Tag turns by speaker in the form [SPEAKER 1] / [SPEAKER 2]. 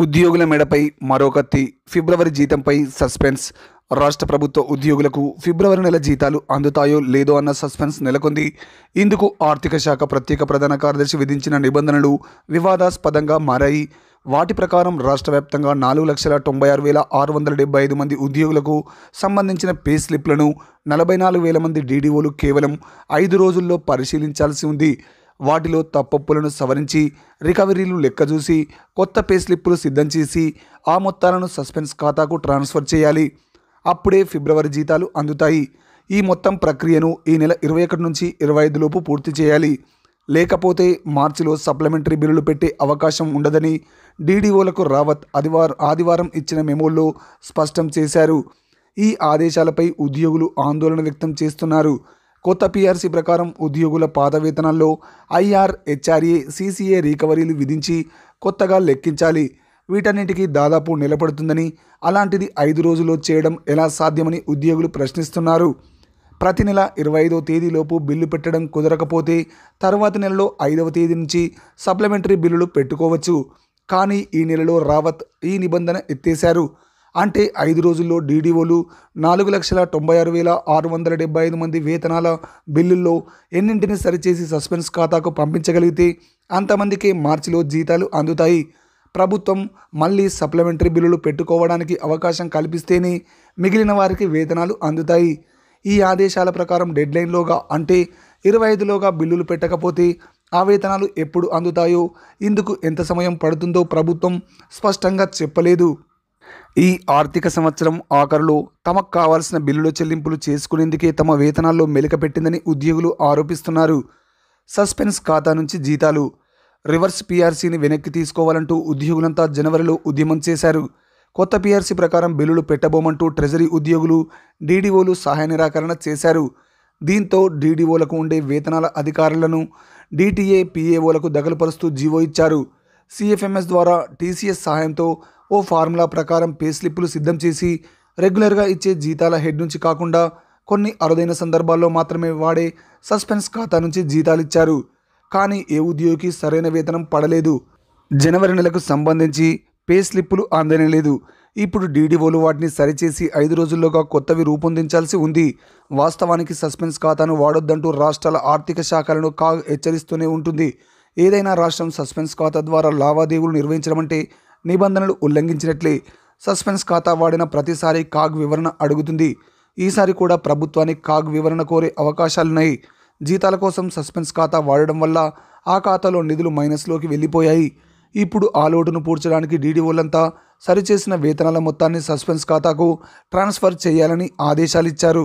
[SPEAKER 1] ఉద్యోగుల మెడపై మరో కత్తి ఫిబ్రవరి జీతంపై సస్పెన్స్ రాష్ట్ర ప్రభుత్వ ఉద్యోగులకు ఫిబ్రవరి నెల జీతాలు అందుతాయో లేదో అన్న సస్పెన్స్ నెలకొంది ఇందుకు ఆర్థిక శాఖ ప్రత్యేక ప్రధాన కార్యదర్శి విధించిన నిబంధనలు వివాదాస్పదంగా మారాయి వాటి ప్రకారం రాష్ట్ర వ్యాప్తంగా నాలుగు లక్షల తొంభై ఆరు వేల ఆరు వందల డెబ్బై ఐదు మంది ఉద్యోగులకు సంబంధించిన పే స్లిప్లను నలభై నాలుగు వేల మంది డీడీఓలు కేవలం ఐదు రోజుల్లో పరిశీలించాల్సి ఉంది వాటిలో తప్పప్పులను సవరించి రికవరీలు లెక్క చూసి కొత్త పే స్లిప్పులు సిద్ధం చేసి ఆ మొత్తాలను సస్పెన్స్ ఖాతాకు ట్రాన్స్ఫర్ చేయాలి అప్పుడే ఫిబ్రవరి జీతాలు అందుతాయి ఈ మొత్తం ప్రక్రియను ఈ నెల ఇరవై ఒకటి నుంచి ఇరవై ఐదులోపు పూర్తి చేయాలి లేకపోతే మార్చిలో సప్లిమెంటరీ బిల్లులు పెట్టే అవకాశం ఉండదని డీడీఓలకు రావత్ ఆదివారం ఆదివారం ఇచ్చిన మెమోల్లో స్పష్టం చేశారు ఈ ఆదేశాలపై ఉద్యోగులు ఆందోళన వ్యక్తం చేస్తున్నారు కొత్త పీఆర్సీ ప్రకారం ఉద్యోగుల పాత వేతనాల్లో ఐఆర్ హెచ్ఆర్ఏ సీసీఏ రికవరీలు విధించి కొత్తగా లెక్కించాలి వీటన్నిటికీ దాదాపు నిలబడుతుందని అలాంటిది ఐదు రోజుల్లో చేయడం ఎలా సాధ్యమని ఉద్యోగులు ప్రశ్నిస్తున్నారు ప్రతి నెల ఇరవై ఐదో తేదీలోపు బిల్లు పెట్టడం కుదరకపోతే తర్వాత నెలలో ఐదవ తేదీ నుంచి సప్లిమెంటరీ బిల్లులు పెట్టుకోవచ్చు కానీ ఈ నెలలో రావత్ ఈ నిబంధన ఎత్తేశారు అంటే ఐదు రోజుల్లో డీడీఓలు నాలుగు లక్షల తొంభై ఆరు వేల ఆరు వందల డెబ్బై ఐదు మంది వేతనాల బిల్లుల్లో ఎన్నింటిని సరిచేసి సస్పెన్స్ ఖాతాకు పంపించగలిగితే అంతమందికి మార్చిలో జీతాలు అందుతాయి ప్రభుత్వం మళ్ళీ సప్లిమెంటరీ బిల్లులు పెట్టుకోవడానికి అవకాశం కల్పిస్తేనే మిగిలిన వారికి వేతనాలు అందుతాయి ఈ ఆదేశాల ప్రకారం డెడ్లైన్లోగా అంటే ఇరవై ఐదులోగా బిల్లులు పెట్టకపోతే ఆ వేతనాలు ఎప్పుడు అందుతాయో ఇందుకు ఎంత సమయం పడుతుందో ప్రభుత్వం స్పష్టంగా చెప్పలేదు ఈ ఆర్థిక సంవత్సరం ఆఖరులో తమకు కావాల్సిన బిల్లుల చెల్లింపులు చేసుకునేందుకే తమ వేతనాల్లో మెలిక పెట్టిందని ఉద్యోగులు ఆరోపిస్తున్నారు సస్పెన్స్ ఖాతా నుంచి జీతాలు రివర్స్ పీఆర్సీని వెనక్కి తీసుకోవాలంటూ ఉద్యోగులంతా జనవరిలో ఉద్యమం చేశారు కొత్త పీఆర్సీ ప్రకారం బిల్లులు పెట్టబోమంటూ ట్రెజరీ ఉద్యోగులు డీడీఓలు సహాయ నిరాకరణ చేశారు దీంతో డీడీఓలకు ఉండే వేతనాల అధికారులను డీటీఏ పీఏఓలకు దగలుపరుస్తూ జీవో ఇచ్చారు సిఎఫ్ఎంఎస్ ద్వారా టీసీఎస్ సహాయంతో ఓ ఫార్ములా ప్రకారం పే స్లిప్పులు సిద్ధం చేసి రెగ్యులర్గా ఇచ్చే జీతాల హెడ్ నుంచి కాకుండా కొన్ని అరుదైన సందర్భాల్లో మాత్రమే వాడే సస్పెన్స్ ఖాతా నుంచి జీతాలు ఇచ్చారు కానీ ఏ ఉద్యోగికి సరైన వేతనం పడలేదు జనవరి నెలకు సంబంధించి పే స్లిప్పులు అందనే లేదు ఇప్పుడు డీడీఓలు వాటిని సరిచేసి ఐదు రోజుల్లోగా కొత్తవి రూపొందించాల్సి ఉంది వాస్తవానికి సస్పెన్స్ ఖాతాను వాడొద్దంటూ రాష్ట్రాల ఆర్థిక శాఖలను కాగ్ హెచ్చరిస్తూనే ఉంటుంది ఏదైనా రాష్ట్రం సస్పెన్స్ ఖాతా ద్వారా లావాదేవీలు నిర్వహించడం అంటే నిబంధనలు ఉల్లంఘించినట్లే సస్పెన్స్ ఖాతా వాడిన ప్రతిసారి కాగ్ వివరణ అడుగుతుంది ఈసారి కూడా ప్రభుత్వానికి కాగ్ వివరణ కోరే అవకాశాలున్నాయి జీతాల కోసం సస్పెన్స్ ఖాతా వాడడం వల్ల ఆ ఖాతాలో నిధులు మైనస్లోకి వెళ్ళిపోయాయి ఇప్పుడు ఆ లోటును పూడ్చడానికి డీడీఓలంతా సరిచేసిన వేతనాల మొత్తాన్ని సస్పెన్స్ ఖాతాకు ట్రాన్స్ఫర్ చేయాలని ఆదేశాలిచ్చారు